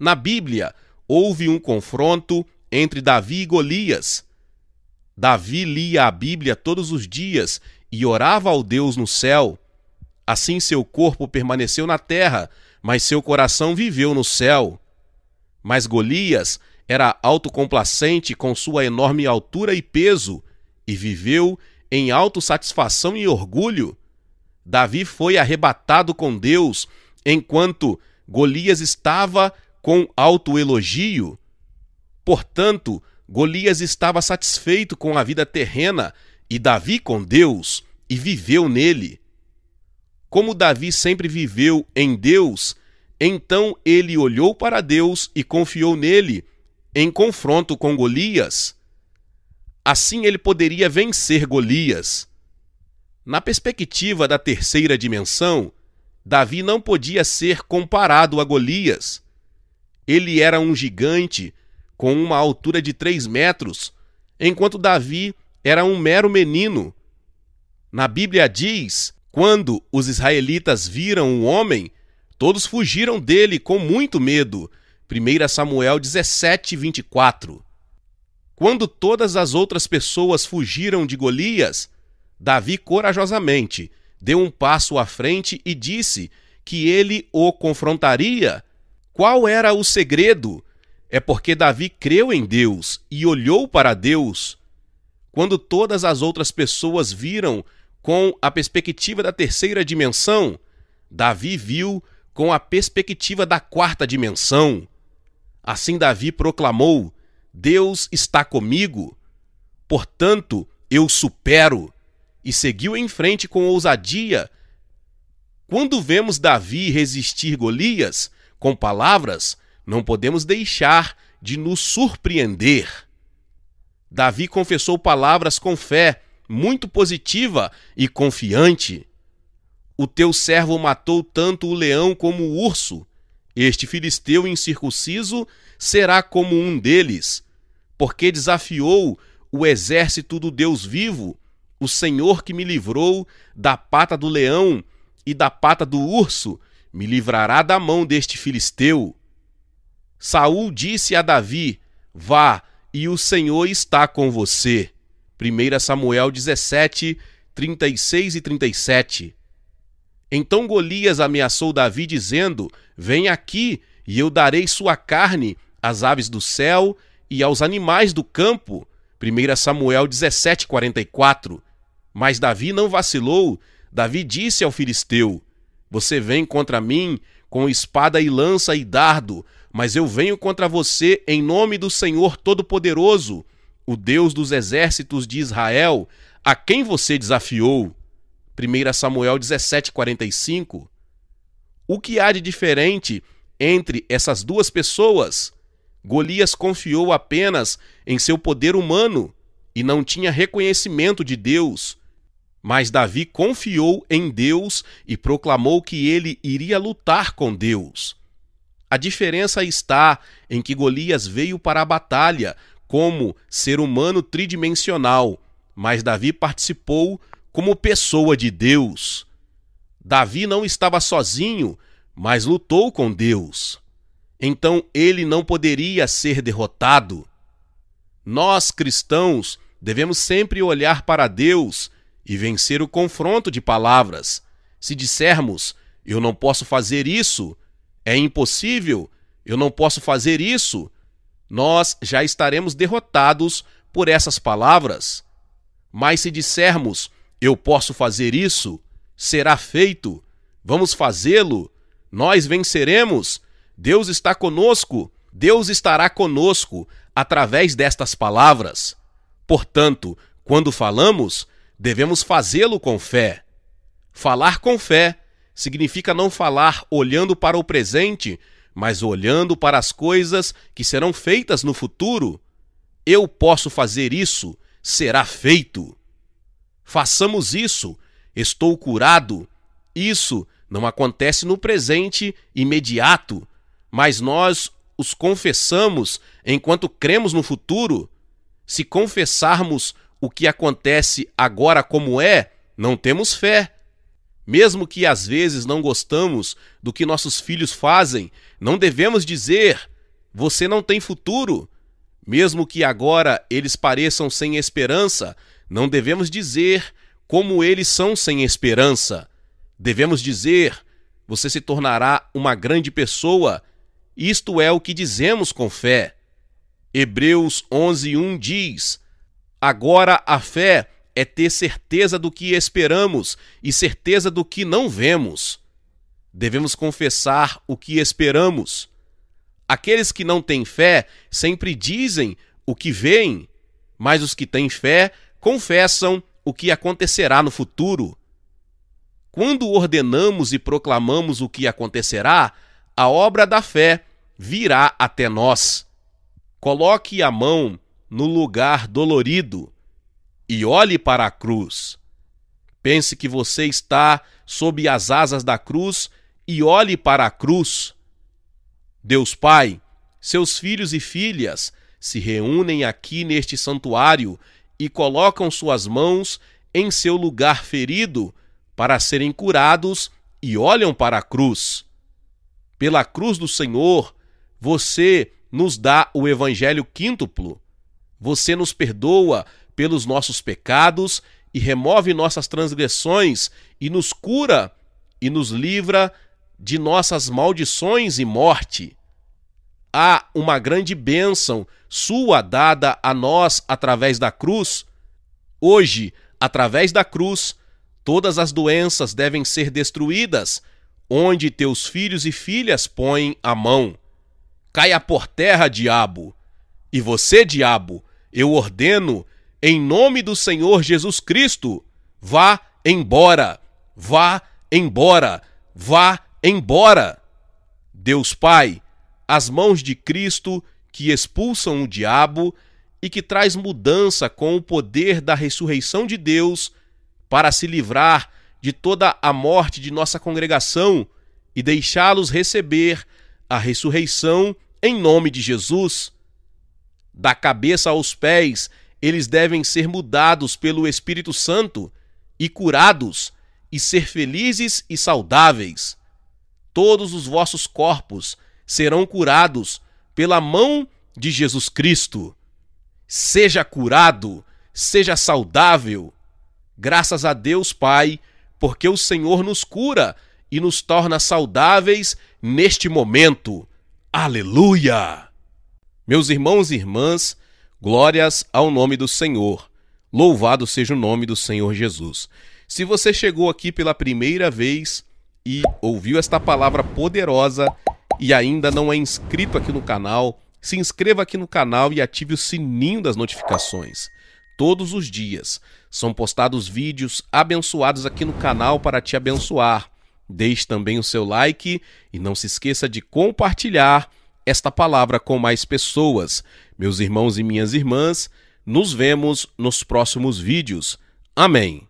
Na Bíblia, houve um confronto entre Davi e Golias. Davi lia a Bíblia todos os dias e orava ao Deus no céu. Assim seu corpo permaneceu na terra, mas seu coração viveu no céu. Mas Golias era autocomplacente com sua enorme altura e peso, e viveu em autossatisfação e orgulho. Davi foi arrebatado com Deus, enquanto Golias estava com autoelogio. Portanto, Golias estava satisfeito com a vida terrena e Davi com Deus e viveu nele. Como Davi sempre viveu em Deus, então ele olhou para Deus e confiou nele, em confronto com Golias. Assim ele poderia vencer Golias. Na perspectiva da terceira dimensão, Davi não podia ser comparado a Golias. Ele era um gigante com uma altura de 3 metros, enquanto Davi era um mero menino. Na Bíblia diz: quando os israelitas viram o homem, todos fugiram dele com muito medo. 1 Samuel 17, 24. Quando todas as outras pessoas fugiram de Golias, Davi corajosamente deu um passo à frente e disse que ele o confrontaria qual era o segredo? É porque Davi creu em Deus e olhou para Deus quando todas as outras pessoas viram com a perspectiva da terceira dimensão, Davi viu com a perspectiva da quarta dimensão. Assim Davi proclamou: Deus está comigo, portanto eu supero, e seguiu em frente com ousadia. Quando vemos Davi resistir Golias, com palavras, não podemos deixar de nos surpreender. Davi confessou palavras com fé, muito positiva e confiante. O teu servo matou tanto o leão como o urso. Este filisteu incircunciso será como um deles, porque desafiou o exército do Deus vivo, o Senhor que me livrou da pata do leão e da pata do urso, me livrará da mão deste filisteu. Saul disse a Davi: Vá, e o Senhor está com você. 1 Samuel 17, 36 e 37. Então Golias ameaçou Davi, dizendo: Vem aqui, e eu darei sua carne às aves do céu e aos animais do campo. 1 Samuel 17, 44. Mas Davi não vacilou. Davi disse ao filisteu: você vem contra mim com espada e lança e dardo, mas eu venho contra você em nome do Senhor Todo-Poderoso, o Deus dos exércitos de Israel, a quem você desafiou. 1 Samuel 17:45. O que há de diferente entre essas duas pessoas? Golias confiou apenas em seu poder humano e não tinha reconhecimento de Deus. Mas Davi confiou em Deus e proclamou que ele iria lutar com Deus. A diferença está em que Golias veio para a batalha como ser humano tridimensional, mas Davi participou como pessoa de Deus. Davi não estava sozinho, mas lutou com Deus. Então ele não poderia ser derrotado. Nós cristãos devemos sempre olhar para Deus e vencer o confronto de palavras. Se dissermos, eu não posso fazer isso, é impossível, eu não posso fazer isso, nós já estaremos derrotados por essas palavras. Mas se dissermos, eu posso fazer isso, será feito, vamos fazê-lo, nós venceremos, Deus está conosco, Deus estará conosco através destas palavras. Portanto, quando falamos, Devemos fazê-lo com fé. Falar com fé significa não falar olhando para o presente, mas olhando para as coisas que serão feitas no futuro. Eu posso fazer isso, será feito. Façamos isso, estou curado. Isso não acontece no presente imediato, mas nós os confessamos enquanto cremos no futuro. Se confessarmos o que acontece agora como é, não temos fé. Mesmo que às vezes não gostamos do que nossos filhos fazem, não devemos dizer: você não tem futuro. Mesmo que agora eles pareçam sem esperança, não devemos dizer como eles são sem esperança. Devemos dizer: você se tornará uma grande pessoa. Isto é o que dizemos com fé. Hebreus 11:1 diz: Agora a fé é ter certeza do que esperamos e certeza do que não vemos. Devemos confessar o que esperamos. Aqueles que não têm fé sempre dizem o que veem, mas os que têm fé confessam o que acontecerá no futuro. Quando ordenamos e proclamamos o que acontecerá, a obra da fé virá até nós. Coloque a mão no lugar dolorido e olhe para a cruz. Pense que você está sob as asas da cruz e olhe para a cruz. Deus Pai, seus filhos e filhas se reúnem aqui neste santuário e colocam suas mãos em seu lugar ferido para serem curados e olham para a cruz. Pela cruz do Senhor, você nos dá o Evangelho quíntuplo você nos perdoa pelos nossos pecados e remove nossas transgressões e nos cura e nos livra de nossas maldições e morte. Há uma grande bênção sua dada a nós através da cruz. Hoje, através da cruz, todas as doenças devem ser destruídas, onde teus filhos e filhas põem a mão. Caia por terra, diabo! E você, diabo, eu ordeno, em nome do Senhor Jesus Cristo, vá embora, vá embora, vá embora. Deus Pai, as mãos de Cristo que expulsam o diabo e que traz mudança com o poder da ressurreição de Deus para se livrar de toda a morte de nossa congregação e deixá-los receber a ressurreição em nome de Jesus da cabeça aos pés, eles devem ser mudados pelo Espírito Santo e curados, e ser felizes e saudáveis. Todos os vossos corpos serão curados pela mão de Jesus Cristo. Seja curado, seja saudável. Graças a Deus, Pai, porque o Senhor nos cura e nos torna saudáveis neste momento. Aleluia! Meus irmãos e irmãs, glórias ao nome do Senhor. Louvado seja o nome do Senhor Jesus. Se você chegou aqui pela primeira vez e ouviu esta palavra poderosa e ainda não é inscrito aqui no canal, se inscreva aqui no canal e ative o sininho das notificações. Todos os dias são postados vídeos abençoados aqui no canal para te abençoar. Deixe também o seu like e não se esqueça de compartilhar esta palavra com mais pessoas. Meus irmãos e minhas irmãs, nos vemos nos próximos vídeos. Amém.